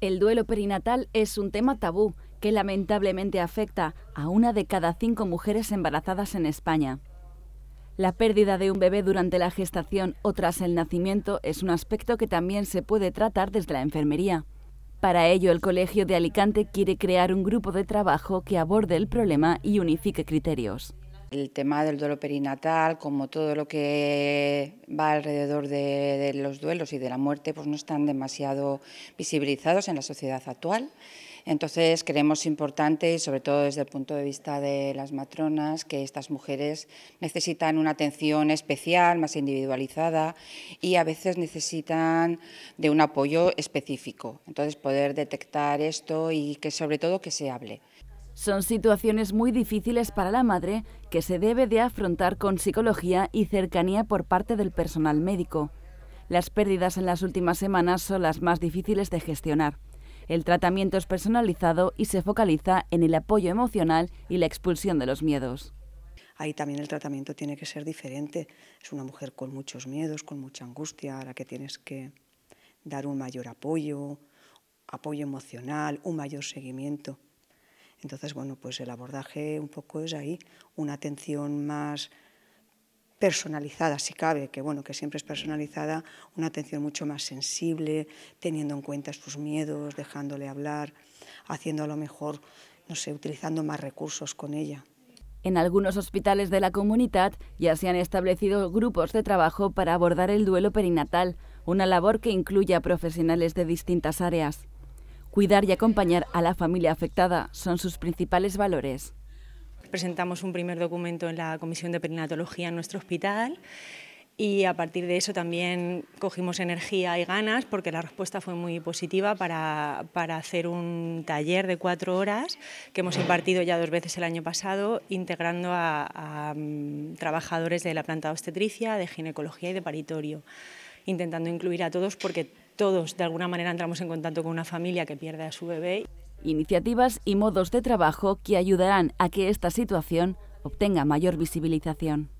El duelo perinatal es un tema tabú que lamentablemente afecta a una de cada cinco mujeres embarazadas en España. La pérdida de un bebé durante la gestación o tras el nacimiento es un aspecto que también se puede tratar desde la enfermería. Para ello, el Colegio de Alicante quiere crear un grupo de trabajo que aborde el problema y unifique criterios el tema del duelo perinatal, como todo lo que va alrededor de, de, los duelos y de la muerte, pues no están demasiado visibilizados en la sociedad actual. Entonces creemos importante, y sobre todo desde el punto de vista de las matronas, que estas mujeres necesitan una atención especial, más individualizada y a veces necesitan de un apoyo específico. Entonces poder detectar esto y que sobre todo que se hable. Son situaciones muy difíciles para la madre que se debe de afrontar con psicología y cercanía por parte del personal médico. Las pérdidas en las últimas semanas son las más difíciles de gestionar. El tratamiento es personalizado y se focaliza en el apoyo emocional y la expulsión de los miedos. Ahí también el tratamiento tiene que ser diferente. Es una mujer con muchos miedos, con mucha angustia, a la que tienes que dar un mayor apoyo, apoyo emocional, un mayor seguimiento. Entonces, bueno, pues el abordaje un poco es ahí, una atención más personalizada, si cabe, que bueno, que siempre es personalizada, una atención mucho más sensible, teniendo en cuenta sus miedos, dejándole hablar, haciendo a lo mejor, no sé, utilizando más recursos con ella. En algunos hospitales de la comunidad ya se han establecido grupos de trabajo para abordar el duelo perinatal, una labor que incluye a profesionales de distintas áreas. Cuidar y acompañar a la familia afectada son sus principales valores. Presentamos un primer documento en la Comisión de Perinatología en nuestro hospital y a partir de eso también cogimos energía y ganas porque la respuesta fue muy positiva para, hacer un taller de cuatro horas que hemos impartido ya dos veces el año pasado integrando a, mm, trabajadores de la planta obstetricia, de ginecología y de paritorio, intentando incluir a todos porque todos de alguna manera entramos en contacto con una familia que pierde a su bebé. Iniciativas y modos de trabajo que ayudarán a que esta situación obtenga mayor visibilización.